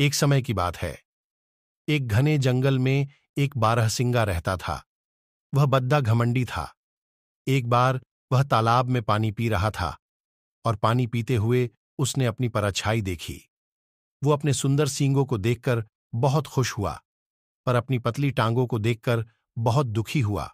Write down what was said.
एक समय की बात है एक घने जंगल में एक बारहसिंगा रहता था वह बद्दा घमंडी था एक बार वह तालाब में पानी पी रहा था और पानी पीते हुए उसने अपनी परछाई देखी वो अपने सुंदर सींगों को देखकर बहुत खुश हुआ पर अपनी पतली टांगों को देखकर बहुत दुखी हुआ